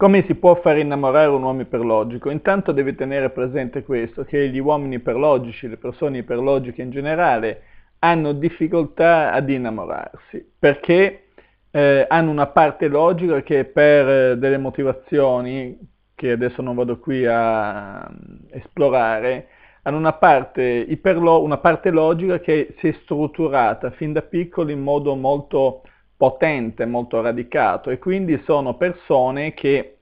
Come si può far innamorare un uomo iperlogico? Intanto deve tenere presente questo, che gli uomini iperlogici, le persone iperlogiche in generale, hanno difficoltà ad innamorarsi, perché eh, hanno una parte logica che per eh, delle motivazioni, che adesso non vado qui a mm, esplorare, hanno una parte, iperlo- una parte logica che si è strutturata fin da piccoli in modo molto potente, molto radicato e quindi sono persone che,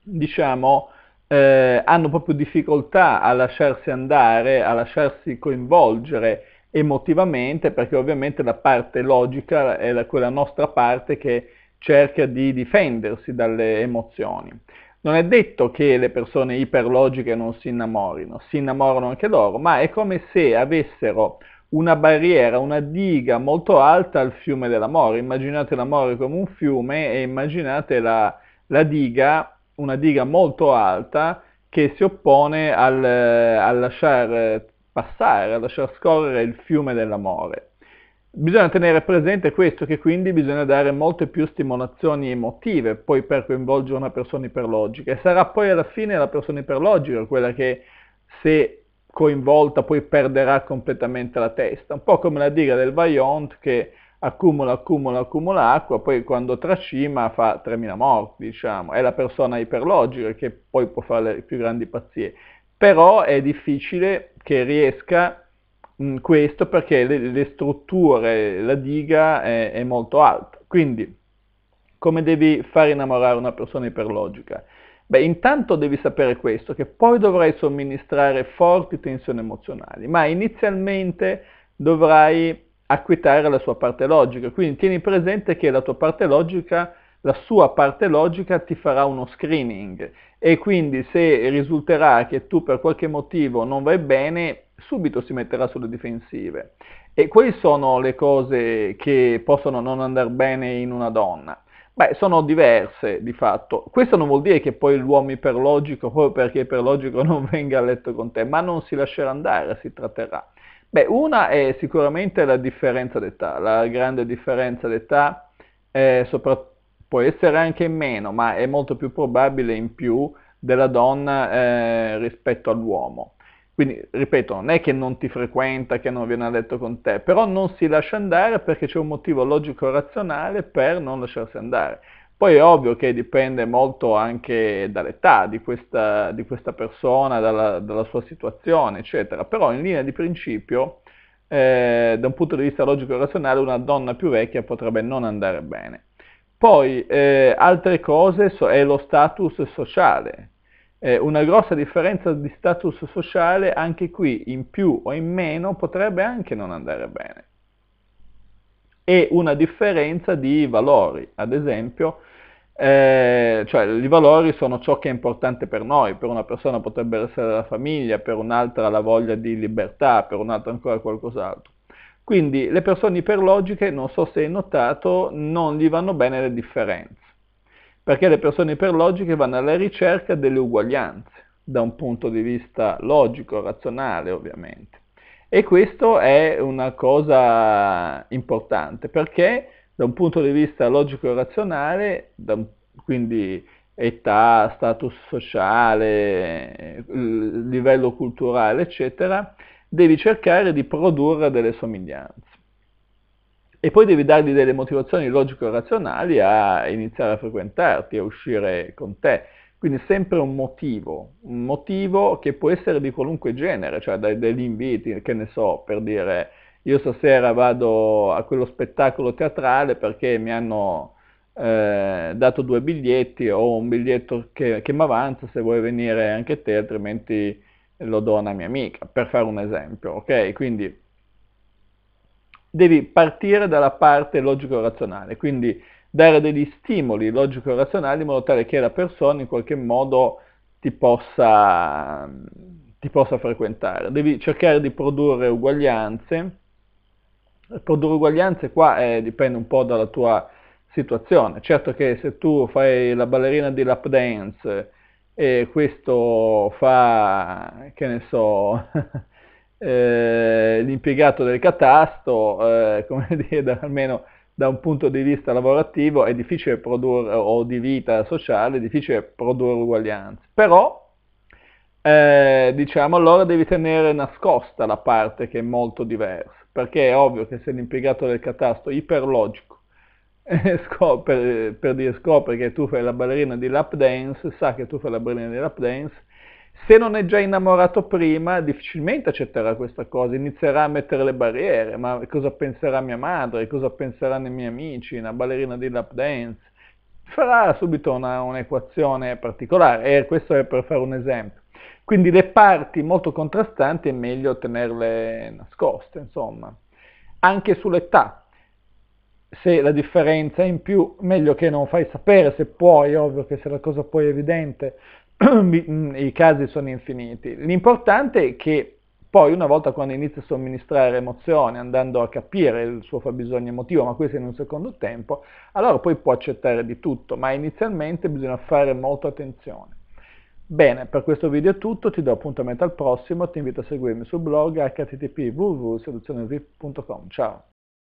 diciamo, eh, hanno proprio difficoltà a lasciarsi andare, a lasciarsi coinvolgere emotivamente perché ovviamente la parte logica è la, quella nostra parte che cerca di difendersi dalle emozioni. Non è detto che le persone iperlogiche non si innamorino, si innamorano anche loro, ma è come se avessero una barriera, una diga molto alta al fiume dell'amore. Immaginate l'amore come un fiume e immaginate la, la diga, una diga molto alta che si oppone al, a lasciare passare, a lasciar scorrere il fiume dell'amore. Bisogna tenere presente questo, che quindi bisogna dare molte più stimolazioni emotive poi per coinvolgere una persona iperlogica e sarà poi alla fine la persona iperlogica quella che se coinvolta poi perderà completamente la testa, un po' come la diga del Vaillant che accumula, accumula, accumula acqua, poi quando tracima fa 3.000 morti, diciamo, è la persona iperlogica che poi può fare le più grandi pazzie, però è difficile che riesca mh, mm, questo perché le, le, strutture, la diga è, è molto alta, quindi come devi far innamorare una persona iperlogica? Beh, intanto devi sapere questo, che poi dovrai somministrare forti tensioni emozionali, ma inizialmente dovrai acquistare la sua parte logica. Quindi tieni presente che la tua parte logica, la sua parte logica ti farà uno screening e quindi se risulterà che tu per qualche motivo non vai bene, subito si metterà sulle difensive. E quali sono le cose che possono non andare bene in una donna? Beh, sono diverse di fatto. Questo non vuol dire che poi l'uomo iperlogico, proprio oh, perché iperlogico non venga a letto con te, ma non si lascerà andare, si tratterà. Beh, una è sicuramente la differenza d'età, la grande differenza d'età, eh, può essere anche in meno, ma è molto più probabile in più della donna eh, rispetto all'uomo. Quindi, ripeto, non è che non ti frequenta, che non viene a letto con te, però non si lascia andare perché c'è un motivo logico-razionale per non lasciarsi andare. Poi è ovvio che dipende molto anche dall'età di questa, di questa persona, dalla, dalla, sua situazione, eccetera, però in linea di principio, eh, da un punto di vista logico-razionale, una donna più vecchia potrebbe non andare bene. Poi eh, altre cose so- è lo status sociale, eh, una grossa differenza di status sociale anche qui in più o in meno potrebbe anche non andare bene e una differenza di valori ad esempio eh, cioè i valori sono ciò che è importante per noi per una persona potrebbe essere la famiglia per un'altra la voglia di libertà per un'altra ancora qualcos'altro quindi le persone iperlogiche non so se hai notato non gli vanno bene le differenze perché le persone iperlogiche vanno alla ricerca delle uguaglianze, da un punto di vista logico, razionale ovviamente. E questo è una cosa importante, perché da un punto di vista logico e razionale, da, quindi età, status sociale, livello culturale, eccetera, devi cercare di produrre delle somiglianze e poi devi dargli delle motivazioni logico-razionali a iniziare a frequentarti, a uscire con te. Quindi sempre un motivo, un motivo che può essere di qualunque genere, cioè dai, degli inviti, che ne so, per dire io stasera vado a quello spettacolo teatrale perché mi hanno eh, dato due biglietti o un biglietto che, che mi avanza se vuoi venire anche te, altrimenti lo do a una mia amica, per fare un esempio, ok? Quindi devi partire dalla parte logico-razionale, quindi dare degli stimoli logico-razionali in modo tale che la persona in qualche modo ti possa, ti possa frequentare. Devi cercare di produrre uguaglianze. Produrre uguaglianze qua eh, dipende un po' dalla tua situazione. Certo che se tu fai la ballerina di lap dance e eh, questo fa, che ne so, eh, l'impiegato del catasto, eh, come dire, da, almeno da un punto di vista lavorativo, è difficile produrre, o di vita sociale, è difficile produrre uguaglianze. Però, eh, diciamo, allora devi tenere nascosta la parte che è molto diversa, perché è ovvio che se l'impiegato del catasto iperlogico eh, per, per dire scopre che tu fai la ballerina di lap dance, sa che tu fai la ballerina di lap dance se non è già innamorato prima, difficilmente accetterà questa cosa, inizierà a mettere le barriere, ma cosa penserà mia madre, cosa penseranno i miei amici, una ballerina di lap dance, farà subito una, un'equazione particolare e questo è per fare un esempio. Quindi le parti molto contrastanti è meglio tenerle nascoste, insomma. Anche sull'età, se la differenza è in più, meglio che non fai sapere se puoi, ovvio che se la cosa poi è evidente, Mm, i casi sono infiniti. L'importante è che poi una volta quando inizia a somministrare emozioni, andando a capire il suo fabbisogno emotivo, ma questo in un secondo tempo, allora poi può accettare di tutto, ma inizialmente bisogna fare molta attenzione. Bene, per questo video è tutto, ti do appuntamento al prossimo, ti invito a seguirmi sul blog http www.seduzionevip.com. Ciao!